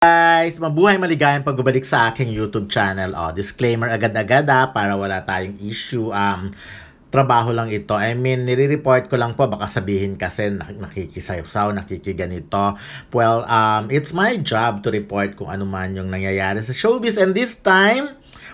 guys! Mabuhay maligayang pagbabalik sa aking YouTube channel. Oh, disclaimer agad-agad ah, para wala tayong issue. Um, trabaho lang ito. I mean, nire-report ko lang po. Baka sabihin kasi nakikisayaw, nakikiganito. Well, um, it's my job to report kung ano man yung nangyayari sa showbiz. And this time,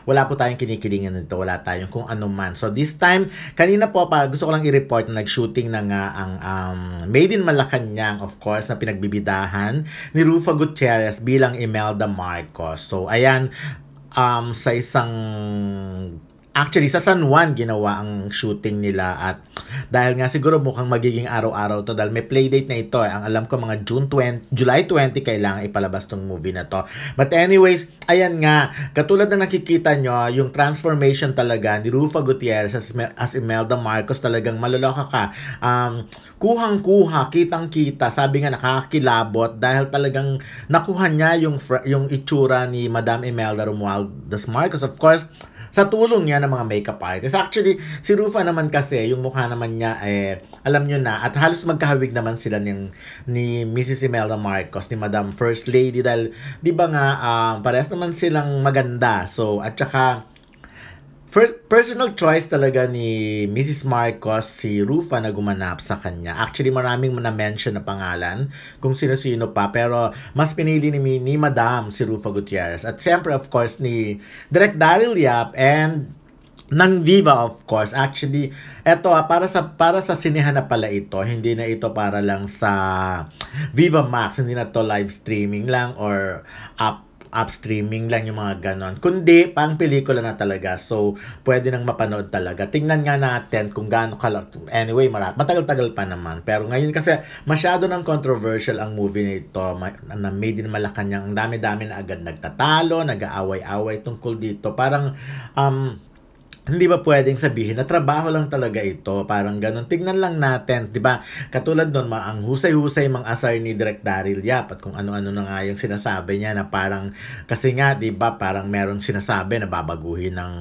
wala po tayong kinikilingan nito, wala tayong kung ano man. So this time, kanina po pa gusto ko lang i-report na nag-shooting na nga ang um, Made in Malacanang of course na pinagbibidahan ni Rufa Gutierrez bilang Imelda Marcos. So ayan, um, sa isang Actually, sa San Juan ginawa ang shooting nila at dahil nga siguro mukhang magiging araw-araw to dahil may playdate na ito. Eh. Ang alam ko mga June 20, July 20 kailangan ipalabas tong movie na to. But anyways, ayan nga, katulad na nakikita nyo, yung transformation talaga ni Rufa Gutierrez as, as Imelda Marcos talagang maloloka ka. Um, kuhang-kuha, kitang-kita, sabi nga nakakilabot dahil talagang nakuha niya yung, yung itsura ni Madam Imelda Romualdez Marcos. Of course, sa tulong niya ng mga makeup artist. Actually, si Rufa naman kasi, yung mukha naman niya, eh, alam niyo na, at halos magkahawig naman sila ng, ni Mrs. Imelda Marcos, ni Madam First Lady, dahil, di ba nga, uh, ah, pares naman silang maganda. So, at saka, personal choice talaga ni Mrs. Marcos si Rufa na gumanap sa kanya. Actually, maraming na-mention na pangalan kung sino-sino pa. Pero mas pinili ni, ni Madam si Rufa Gutierrez. At siyempre, of course, ni Direk Daryl Yap and ng Viva of course. Actually, eto ah, para sa para sa sinehan na pala ito. Hindi na ito para lang sa Viva Max, hindi na to live streaming lang or up upstreaming lang yung mga ganon. Kundi, pang pelikula na talaga. So, pwede nang mapanood talaga. Tingnan nga natin kung gaano kala... Anyway, marat, matagal-tagal pa naman. Pero ngayon kasi, masyado ng controversial ang movie nito na made in Malacanang. Ang dami-dami na agad nagtatalo, nag-aaway-aaway tungkol dito. Parang, um, hindi ba pwedeng sabihin na trabaho lang talaga ito? Parang ganun. Tingnan lang natin, di ba? Katulad nun, ma ang husay-husay mang asar ni Direk Daryl Yap at kung ano-ano na nga yung sinasabi niya na parang, kasi nga, di ba, parang merong sinasabi na babaguhin ng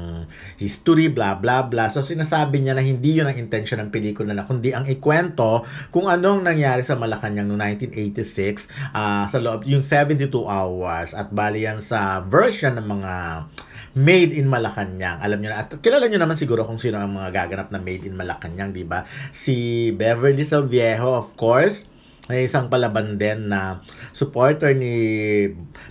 history, bla bla bla. So, sinasabi niya na hindi yun ang intention ng pelikula na, kundi ang ikwento kung anong nangyari sa Malacanang noong 1986 uh, ah, sa loob, yung 72 hours at bali yan sa version ng mga made in Malacanang. Alam niyo na, at kilala niyo naman siguro kung sino ang mga gaganap na made in Malacanang, di ba? Si Beverly Salviejo, of course, ay isang palaban din na supporter ni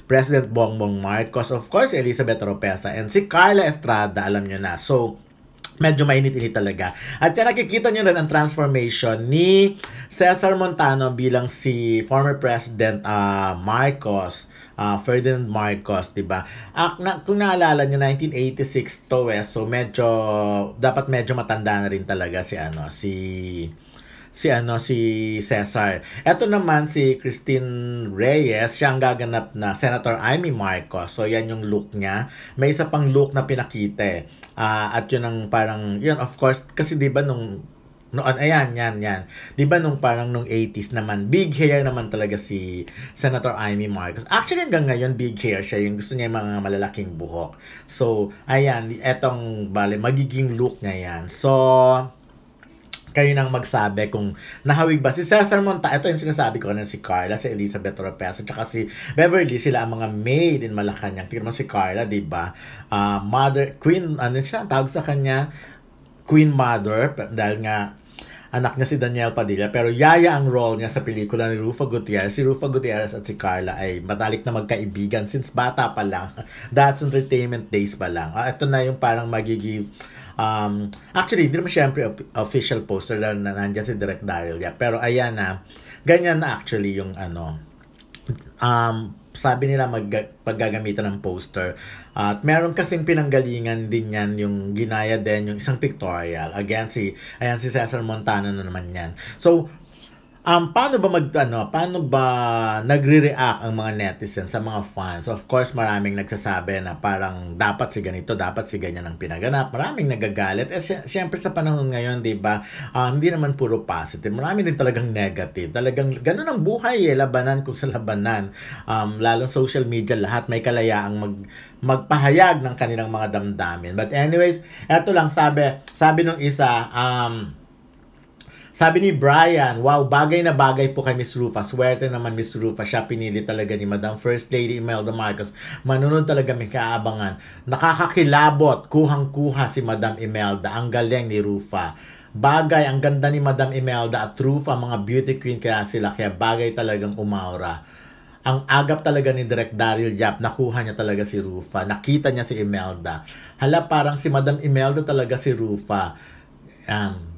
President Bongbong Marcos, of course, Elizabeth Ropesa, and si Carla Estrada, alam niyo na. So, medyo mainit-init talaga. At yan, nakikita nyo rin ang transformation ni Cesar Montano bilang si former President uh, Marcos, uh, Ferdinand Marcos, di ba? At na, kung naalala nyo, 1986 to eh, so medyo, dapat medyo matanda na rin talaga si ano, si si ano si Cesar. Ito naman si Christine Reyes, siya ang gaganap na Senator Amy Marcos. So yan yung look niya. May isa pang look na pinakita. Uh, at yun ang parang yun of course kasi 'di ba nung noon ah, ayan yan yan 'di ba nung parang nung 80s naman big hair naman talaga si Senator Amy Marcos actually hanggang ngayon big hair siya yung gusto niya yung mga malalaking buhok so ayan etong bale magiging look niya yan so kayo nang magsabi kung nahawig ba si Cesar Monta. Ito yung sinasabi ko kanina si Carla, si Elizabeth at saka si Beverly. Sila ang mga maid in Malacanang. Tingnan mo si Carla, di ba? Uh, mother, queen, ano siya? Tawag sa kanya, queen mother. Dahil nga, anak niya si Daniel Padilla pero yaya ang role niya sa pelikula ni Rufa Gutierrez. Si Rufa Gutierrez at si Carla ay matalik na magkaibigan since bata pa lang. That's entertainment days pa lang. Ah, ito na yung parang magiging Um, actually, hindi naman siyempre official poster na nandiyan si Direct Daryl. Pero ayan na, ganyan na actually yung ano, um, sabi nila mag paggagamitan ng poster. At meron kasing pinanggalingan din yan, yung ginaya din, yung isang pictorial. Again, si, ayan si Cesar Montano na naman yan. So, Um, paano ba mag, ano, paano ba nagre-react ang mga netizens sa mga fans? Of course, maraming nagsasabi na parang dapat si ganito, dapat si ganyan ang pinaganap. Maraming nagagalit. Eh, sy- sa panahon ngayon, di ba, uh, hindi naman puro positive. Marami din talagang negative. Talagang ganun ang buhay eh, labanan kung sa labanan. Um, lalo social media, lahat may kalayaang mag, magpahayag ng kanilang mga damdamin. But anyways, eto lang sabi, sabi nung isa, um, sabi ni Brian, wow, bagay na bagay po kay Miss Rufa. Swerte naman Miss Rufa. Siya pinili talaga ni Madam First Lady Imelda Marcos. Manunod talaga may kaabangan. Nakakakilabot, kuhang-kuha si Madam Imelda. Ang galing ni Rufa bagay ang ganda ni Madam Imelda at Rufa mga beauty queen kaya sila kaya bagay talagang umaura ang agap talaga ni Direk Daryl Yap nakuha niya talaga si Rufa nakita niya si Imelda hala parang si Madam Imelda talaga si Rufa um,